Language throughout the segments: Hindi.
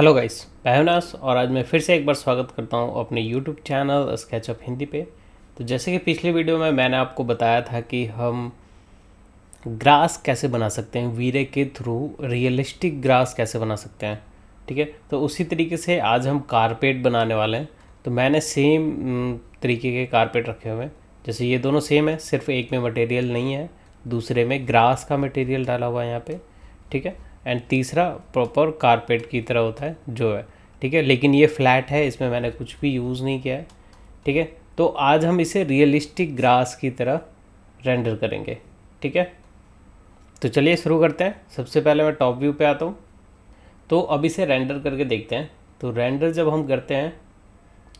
हेलो गाइस पैवनास और आज मैं फिर से एक बार स्वागत करता हूँ अपने यूट्यूब चैनल स्केचअप हिंदी पे तो जैसे कि पिछले वीडियो में मैंने आपको बताया था कि हम ग्रास कैसे बना सकते हैं वीरे के थ्रू रियलिस्टिक ग्रास कैसे बना सकते हैं ठीक है तो उसी तरीके से आज हम कारपेट बनाने वाले हैं तो मैंने सेम तरीके के कारपेट रखे हुए हैं जैसे ये दोनों सेम है सिर्फ एक में मटेरियल नहीं है दूसरे में ग्रास का मटेरियल डाला हुआ है यहाँ पर ठीक है एंड तीसरा प्रॉपर कारपेट की तरह होता है जो है ठीक है लेकिन ये फ्लैट है इसमें मैंने कुछ भी यूज़ नहीं किया है ठीक है तो आज हम इसे रियलिस्टिक ग्रास की तरह रेंडर करेंगे ठीक है तो चलिए शुरू करते हैं सबसे पहले मैं टॉप व्यू पे आता हूँ तो अब इसे रेंडर करके देखते हैं तो रेंडर जब हम करते हैं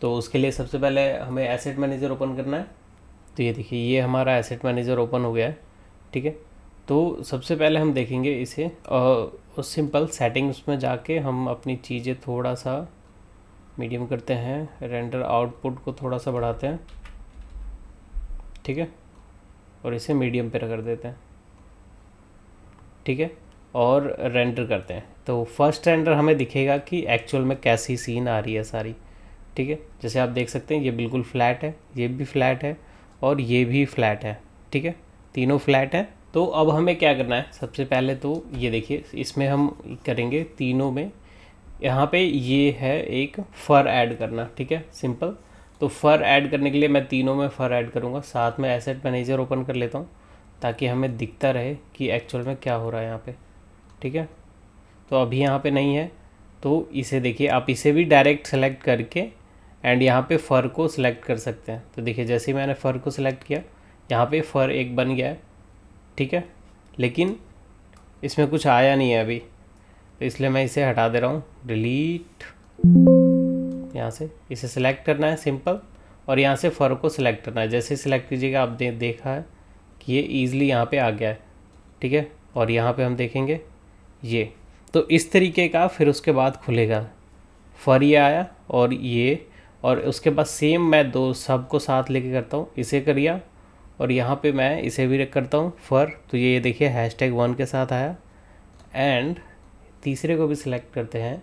तो उसके लिए सबसे पहले हमें एसेट मैनेजर ओपन करना है तो ये देखिए ये हमारा एसेट मैनेजर ओपन हो गया है ठीक है तो सबसे पहले हम देखेंगे इसे और सिंपल सेटिंग्स में जाके हम अपनी चीज़ें थोड़ा सा मीडियम करते हैं रेंडर आउटपुट को थोड़ा सा बढ़ाते हैं ठीक है और इसे मीडियम पर कर देते हैं ठीक है और रेंडर करते हैं तो फर्स्ट रेंडर हमें दिखेगा कि एक्चुअल में कैसी सीन आ रही है सारी ठीक है जैसे आप देख सकते हैं ये बिल्कुल फ्लैट है ये भी फ्लैट है और ये भी फ्लैट है ठीक है तीनों फ्लैट हैं तो अब हमें क्या करना है सबसे पहले तो ये देखिए इसमें हम करेंगे तीनों में यहाँ पे ये है एक फ़र ऐड करना ठीक है सिंपल तो फ़र ऐड करने के लिए मैं तीनों में फ़र ऐड करूँगा साथ में एसेट मैनेजर ओपन कर लेता हूँ ताकि हमें दिखता रहे कि एक्चुअल में क्या हो रहा है यहाँ पे ठीक है तो अभी यहाँ पे नहीं है तो इसे देखिए आप इसे भी डायरेक्ट सेलेक्ट करके एंड यहाँ पे फ़र को सिलेक्ट कर सकते हैं तो देखिए जैसे ही मैंने फ़र को सिलेक्ट किया यहाँ पे फ़र एक बन गया है ठीक है लेकिन इसमें कुछ आया नहीं है अभी तो इसलिए मैं इसे हटा दे रहा हूँ डिलीट यहाँ से इसे सिलेक्ट करना है सिंपल और यहाँ से फर को सिलेक्ट करना है जैसे सिलेक्ट कीजिएगा आप दे, देखा है कि ये ईजिली यहाँ पे आ गया है ठीक है और यहाँ पे हम देखेंगे ये तो इस तरीके का फिर उसके बाद खुलेगा फर ये आया और ये और उसके बाद सेम मैं दो सब को साथ लेके करता हूँ इसे करिया और यहाँ पे मैं इसे भी रख करता हूँ फर तो ये देखिए हैश टैग वन के साथ आया एंड तीसरे को भी सिलेक्ट करते हैं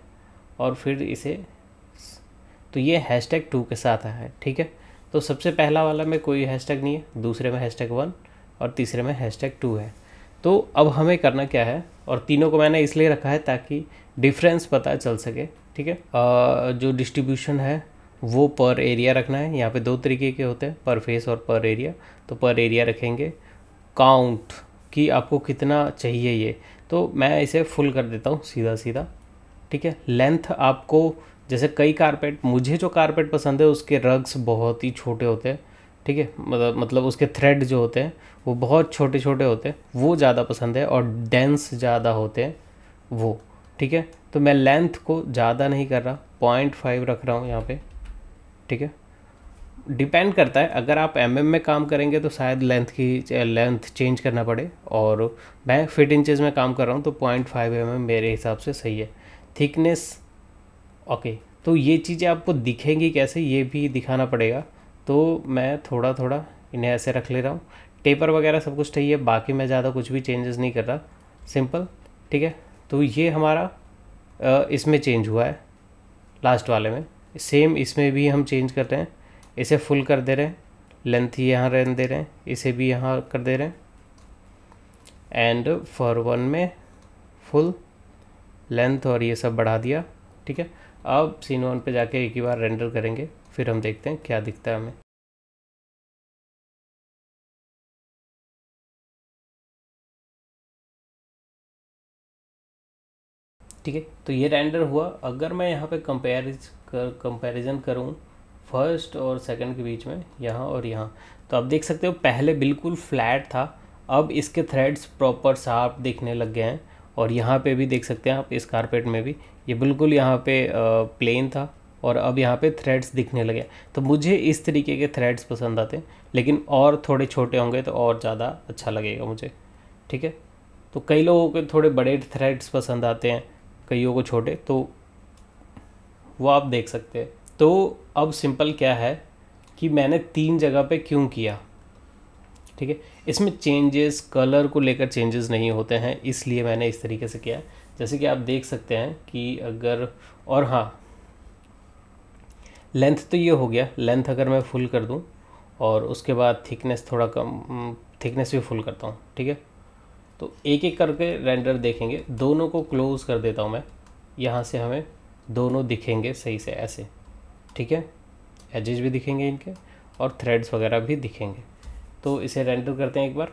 और फिर इसे तो ये हैश टैग टू के साथ आया है ठीक है तो सबसे पहला वाला में कोई हैश टैग नहीं है दूसरे में हैश टैग वन और तीसरे में हैश टैग टू है तो अब हमें करना क्या है और तीनों को मैंने इसलिए रखा है ताकि डिफरेंस पता चल सके ठीक है जो डिस्ट्रीब्यूशन है वो पर एरिया रखना है यहाँ पे दो तरीके के होते हैं पर फेस और पर एरिया तो पर एरिया रखेंगे काउंट कि आपको कितना चाहिए ये तो मैं इसे फुल कर देता हूँ सीधा सीधा ठीक है लेंथ आपको जैसे कई कारपेट मुझे जो कारपेट पसंद है उसके रग्स बहुत ही छोटे होते हैं ठीक है मतलब मतलब उसके थ्रेड जो होते हैं वो बहुत छोटे छोटे होते हैं वो ज़्यादा पसंद है और डेंस ज़्यादा होते हैं वो ठीक है तो मैं लेंथ को ज़्यादा नहीं कर रहा पॉइंट फाइव रख रहा हूँ यहाँ पे ठीक है डिपेंड करता है अगर आप एम में काम करेंगे तो शायद लेंथ की लेंथ चेंज करना पड़े और मैं फिट इंचज़ में काम कर रहा हूँ तो पॉइंट फाइव एम एम मेरे हिसाब से सही है थिकनेस ओके तो ये चीज़ें आपको दिखेंगी कैसे ये भी दिखाना पड़ेगा तो मैं थोड़ा थोड़ा इन्हें ऐसे रख ले रहा हूँ टेपर वगैरह सब कुछ सही है बाकी मैं ज़्यादा कुछ भी चेंजेस नहीं कर रहा सिंपल ठीक है तो ये हमारा इसमें चेंज हुआ है लास्ट वाले में सेम इसमें भी हम चेंज कर रहे हैं इसे फुल कर दे रहे हैं लेंथ ही यहाँ रहने दे रहे हैं इसे भी यहाँ कर दे रहे हैं एंड फॉर वन में फुल लेंथ और ये सब बढ़ा दिया ठीक है अब सीन वन पे जाके एक ही बार रेंडर करेंगे फिर हम देखते हैं क्या दिखता है हमें ठीक है तो ये रेंडर हुआ अगर मैं यहाँ पे कंपेरिज कर कंपेरिजन करूँ फर्स्ट और सेकंड के बीच में यहाँ और यहाँ तो आप देख सकते हो पहले बिल्कुल फ्लैट था अब इसके थ्रेड्स प्रॉपर साफ दिखने लग गए हैं और यहाँ पे भी देख सकते हैं आप इस कारपेट में भी ये बिल्कुल यहाँ पे प्लेन था और अब यहाँ पे थ्रेड्स दिखने लगे तो मुझे इस तरीके के थ्रेड्स पसंद आते हैं लेकिन और थोड़े छोटे होंगे तो और ज़्यादा अच्छा लगेगा मुझे ठीक है तो कई लोगों के थोड़े बड़े थ्रेड्स पसंद आते हैं कईयों को छोटे तो वो आप देख सकते हैं तो अब सिंपल क्या है कि मैंने तीन जगह पे क्यों किया ठीक है इसमें चेंजेस कलर को लेकर चेंजेस नहीं होते हैं इसलिए मैंने इस तरीके से किया जैसे कि आप देख सकते हैं कि अगर और हाँ लेंथ तो ये हो गया लेंथ अगर मैं फुल कर दूँ और उसके बाद थिकनेस थोड़ा कम थिकनेस भी फुल करता हूँ ठीक है तो एक एक करके रेंडर देखेंगे दोनों को क्लोज़ कर देता हूँ मैं यहाँ से हमें दोनों दिखेंगे सही से ऐसे ठीक है एजेज भी दिखेंगे इनके और थ्रेड्स वगैरह भी दिखेंगे तो इसे रेंडर करते हैं एक बार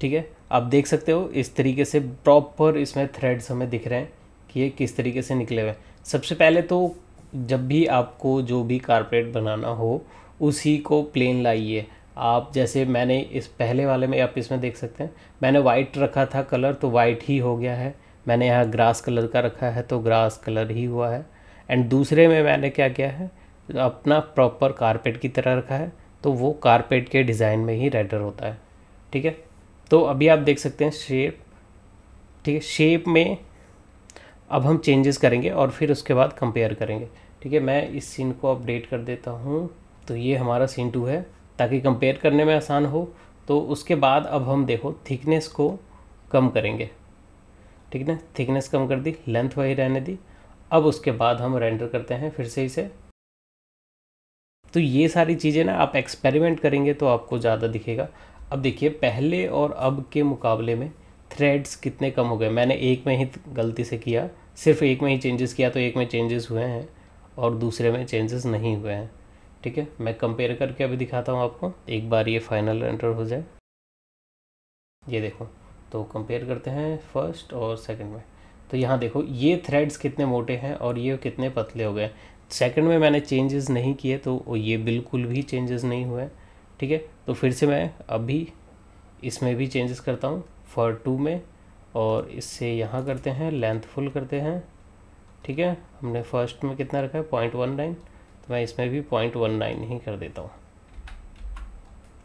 ठीक है आप देख सकते हो इस तरीके से प्रॉपर इसमें थ्रेड्स हमें दिख रहे हैं कि ये किस तरीके से निकले हुए हैं सबसे पहले तो जब भी आपको जो भी कारपेट बनाना हो उसी को प्लेन लाइए आप जैसे मैंने इस पहले वाले में आप इसमें देख सकते हैं मैंने वाइट रखा था कलर तो वाइट ही हो गया है मैंने यहाँ ग्रास कलर का रखा है तो ग्रास कलर ही हुआ है एंड दूसरे में मैंने क्या किया है अपना प्रॉपर कारपेट की तरह रखा है तो वो कारपेट के डिज़ाइन में ही रेडर होता है ठीक है तो अभी आप देख सकते हैं शेप ठीक है शेप में अब हम चेंजेस करेंगे और फिर उसके बाद कंपेयर करेंगे ठीक है मैं इस सीन को अपडेट कर देता हूँ तो ये हमारा सीन टू है ताकि कंपेयर करने में आसान हो तो उसके बाद अब हम देखो थिकनेस को कम करेंगे ठीक है थिकनेस कम कर दी लेंथ वही रहने दी अब उसके बाद हम रेंडर करते हैं फिर से इसे तो ये सारी चीज़ें ना आप एक्सपेरिमेंट करेंगे तो आपको ज़्यादा दिखेगा अब देखिए पहले और अब के मुकाबले में थ्रेड्स कितने कम हो गए मैंने एक में ही गलती से किया सिर्फ एक में ही चेंजेस किया तो एक में चेंजेस हुए हैं और दूसरे में चेंजेस नहीं हुए हैं ठीक है मैं कंपेयर करके अभी दिखाता हूँ आपको एक बार ये फाइनल एंटर हो जाए ये देखो तो कंपेयर करते हैं फर्स्ट और सेकंड में तो यहाँ देखो ये थ्रेड्स कितने मोटे हैं और ये कितने पतले हो गए सेकंड में मैंने चेंजेस नहीं किए तो ये बिल्कुल भी चेंजेस नहीं हुए ठीक है तो फिर से मैं अभी इसमें भी चेंजेस करता हूँ फॉर टू में और इससे यहाँ करते हैं लेंथ फुल करते हैं ठीक है हमने फर्स्ट में कितना रखा है पॉइंट वन नाइन तो मैं इसमें भी पॉइंट वन नाइन ही कर देता हूँ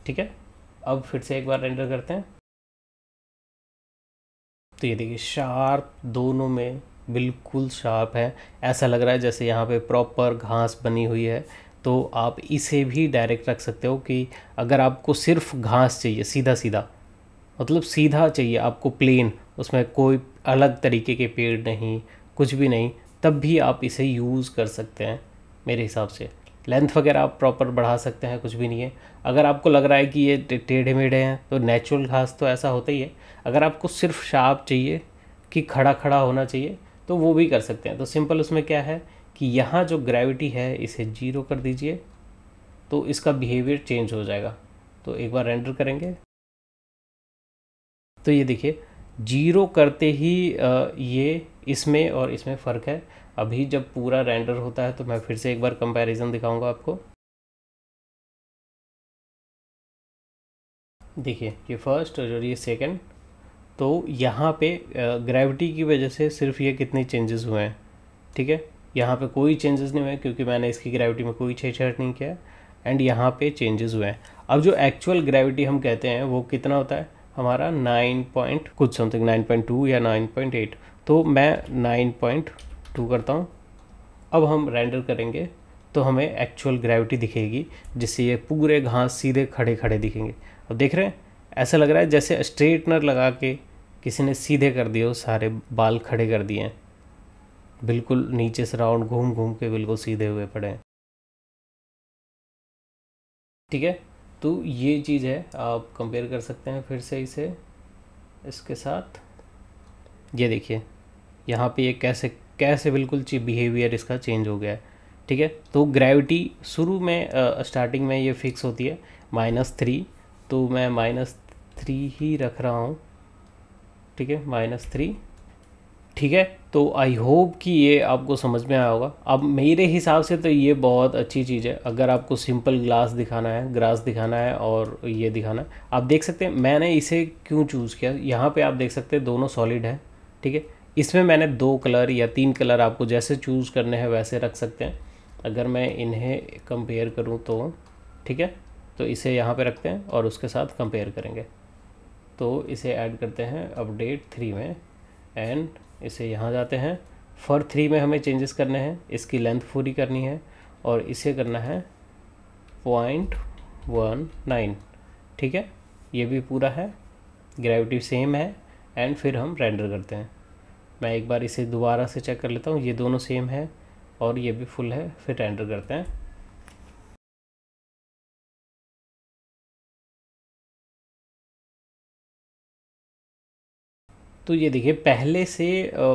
ठीक है अब फिर से एक बार रेंडर करते हैं तो ये देखिए शार्प दोनों में बिल्कुल शार्प है ऐसा लग रहा है जैसे यहाँ पे प्रॉपर घास बनी हुई है तो आप इसे भी डायरेक्ट रख सकते हो कि अगर आपको सिर्फ घास चाहिए सीधा सीधा मतलब सीधा चाहिए आपको प्लेन उसमें कोई अलग तरीके के पेड़ नहीं कुछ भी नहीं तब भी आप इसे यूज़ कर सकते हैं मेरे हिसाब से लेंथ वगैरह आप प्रॉपर बढ़ा सकते हैं कुछ भी नहीं है अगर आपको लग रहा है कि ये टेढ़े मेढ़े हैं तो नेचुरल घास तो ऐसा होता ही है अगर आपको सिर्फ शार्प चाहिए कि खड़ा खड़ा होना चाहिए तो वो भी कर सकते हैं तो सिंपल उसमें क्या है कि यहाँ जो ग्रेविटी है इसे जीरो कर दीजिए तो इसका बिहेवियर चेंज हो जाएगा तो एक बार रेंडर करेंगे तो ये देखिए जीरो करते ही ये इसमें और इसमें फ़र्क है अभी जब पूरा रेंडर होता है तो मैं फिर से एक बार कंपैरिजन दिखाऊंगा आपको देखिए ये फर्स्ट और ये सेकंड तो यहाँ पे ग्रेविटी की वजह से सिर्फ ये कितने चेंजेस हुए हैं ठीक है यहाँ पे कोई चेंजेस नहीं हुए क्योंकि मैंने इसकी ग्रेविटी में कोई छेड़छाड़ नहीं किया एंड यहाँ पे चेंजेस हुए हैं अब जो एक्चुअल ग्रेविटी हम कहते हैं वो कितना होता है हमारा नाइन पॉइंट कुछ समथिंग नाइन पॉइंट टू या नाइन पॉइंट एट तो मैं नाइन पॉइंट टू करता हूँ अब हम रेंडर करेंगे तो हमें एक्चुअल ग्रेविटी दिखेगी जिससे ये पूरे घास सीधे खड़े खड़े दिखेंगे अब देख रहे हैं ऐसा लग रहा है जैसे स्ट्रेटनर लगा के किसी ने सीधे कर दिए हो सारे बाल खड़े कर दिए हैं बिल्कुल नीचे से राउंड घूम घूम के बिल्कुल सीधे हुए पड़े हैं ठीक है तो ये चीज़ है आप कंपेयर कर सकते हैं फिर से इसे इसके साथ ये देखिए यहाँ पे ये कैसे कैसे बिल्कुल बिहेवियर इसका चेंज हो गया है ठीक है तो ग्रेविटी शुरू में स्टार्टिंग में ये फिक्स होती है माइनस थ्री तो मैं माइनस थ्री ही रख रहा हूँ ठीक है माइनस थ्री ठीक है तो आई होप कि ये आपको समझ में आया होगा अब मेरे हिसाब से तो ये बहुत अच्छी चीज़ है अगर आपको सिंपल ग्लास दिखाना है ग्रास दिखाना है और ये दिखाना है आप देख सकते हैं मैंने इसे क्यों चूज़ किया यहाँ पे आप देख सकते हैं दोनों सॉलिड हैं ठीक है इसमें मैंने दो कलर या तीन कलर आपको जैसे चूज़ करने हैं वैसे रख सकते हैं अगर मैं इन्हें कंपेयर करूं तो ठीक है तो इसे यहाँ पे रखते हैं और उसके साथ कंपेयर करेंगे तो इसे ऐड करते हैं अपडेट थ्री में एंड इसे यहाँ जाते हैं फॉर थ्री में हमें चेंजेस करने हैं इसकी लेंथ पूरी करनी है और इसे करना है पॉइंट वन नाइन ठीक है ये भी पूरा है ग्रेविटी सेम है एंड फिर हम रेंडर करते हैं मैं एक बार इसे दोबारा से चेक कर लेता हूँ ये दोनों सेम है और ये भी फुल है फिर एंटर करते हैं तो ये देखिए पहले से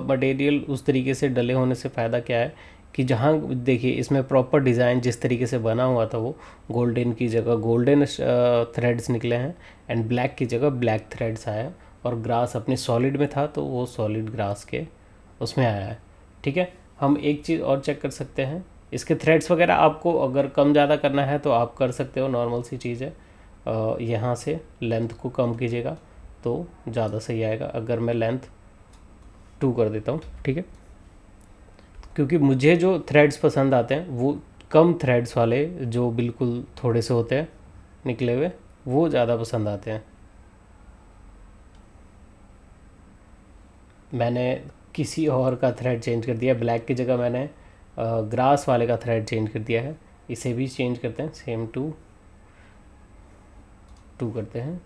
मटेरियल उस तरीके से डले होने से फ़ायदा क्या है कि जहाँ देखिए इसमें प्रॉपर डिज़ाइन जिस तरीके से बना हुआ था वो गोल्डन की जगह गोल्डन थ्रेड्स निकले हैं एंड ब्लैक की जगह ब्लैक थ्रेड्स आए हैं और ग्रास अपने सॉलिड में था तो वो सॉलिड ग्रास के उसमें आया है ठीक है हम एक चीज़ और चेक कर सकते हैं इसके थ्रेड्स वगैरह आपको अगर कम ज़्यादा करना है तो आप कर सकते हो नॉर्मल सी चीज़ है यहाँ से लेंथ को कम कीजिएगा तो ज़्यादा सही आएगा अगर मैं लेंथ टू कर देता हूँ ठीक है क्योंकि मुझे जो थ्रेड्स पसंद आते हैं वो कम थ्रेड्स वाले जो बिल्कुल थोड़े से होते हैं निकले हुए वो ज़्यादा पसंद आते हैं मैंने किसी और का थ्रेड चेंज कर दिया ब्लैक की जगह मैंने ग्रास वाले का थ्रेड चेंज कर दिया है इसे भी चेंज करते हैं सेम टू टू करते हैं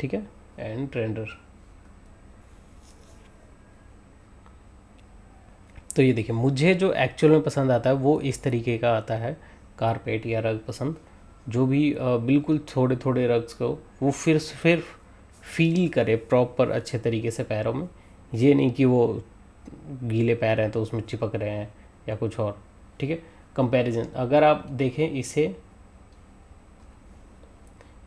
ठीक है एंड ट्रेंडर तो ये देखिए मुझे जो एक्चुअल में पसंद आता है वो इस तरीके का आता है कारपेट या रग पसंद जो भी बिल्कुल थोड़े थोड़े रग्स को वो फिर फिर फील करे प्रॉपर अच्छे तरीके से पैरों में ये नहीं कि वो गीले पैर हैं तो उसमें चिपक रहे हैं या कुछ और ठीक है कंपैरिजन अगर आप देखें इसे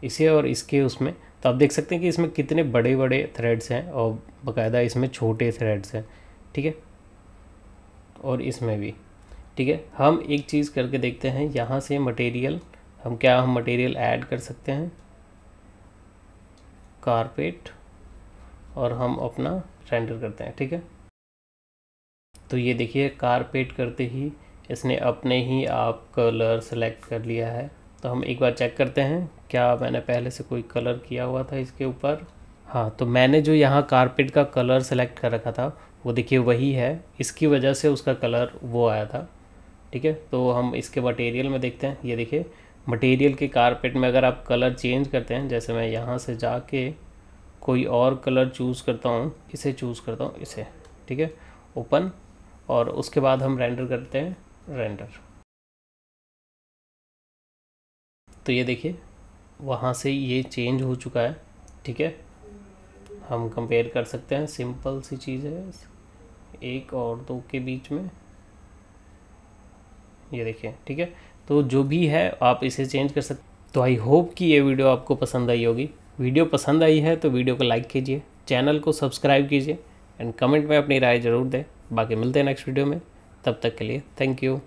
इसे और इसके उसमें तो आप देख सकते हैं कि इसमें कितने बड़े बड़े थ्रेड्स हैं और बाकायदा इसमें छोटे थ्रेड्स हैं ठीक है और इसमें भी ठीक है हम एक चीज़ करके देखते हैं यहाँ से मटेरियल हम क्या हम मटेरियल ऐड कर सकते हैं कारपेट और हम अपना रेंडर करते हैं ठीक है तो ये देखिए कारपेट करते ही इसने अपने ही आप कलर सेलेक्ट कर लिया है तो हम एक बार चेक करते हैं क्या मैंने पहले से कोई कलर किया हुआ था इसके ऊपर हाँ तो मैंने जो यहाँ कारपेट का कलर सेलेक्ट कर रखा था वो देखिए वही है इसकी वजह से उसका कलर वो आया था ठीक है तो हम इसके मटेरियल में देखते हैं ये देखिए मटेरियल के कारपेट में अगर आप कलर चेंज करते हैं जैसे मैं यहाँ से जाके कोई और कलर चूज़ करता हूँ इसे चूज़ करता हूँ इसे ठीक है ओपन और उसके बाद हम रेंडर करते हैं रेंडर तो ये देखिए वहाँ से ये चेंज हो चुका है ठीक है हम कंपेयर कर सकते हैं सिंपल सी चीज़ है एक और दो के बीच में ये देखिए ठीक है तो जो भी है आप इसे चेंज कर सकते तो आई होप कि ये वीडियो आपको पसंद आई होगी वीडियो पसंद आई है तो वीडियो को लाइक कीजिए चैनल को सब्सक्राइब कीजिए एंड कमेंट में अपनी राय ज़रूर दें बाकी मिलते हैं नेक्स्ट वीडियो में तब तक के लिए थैंक यू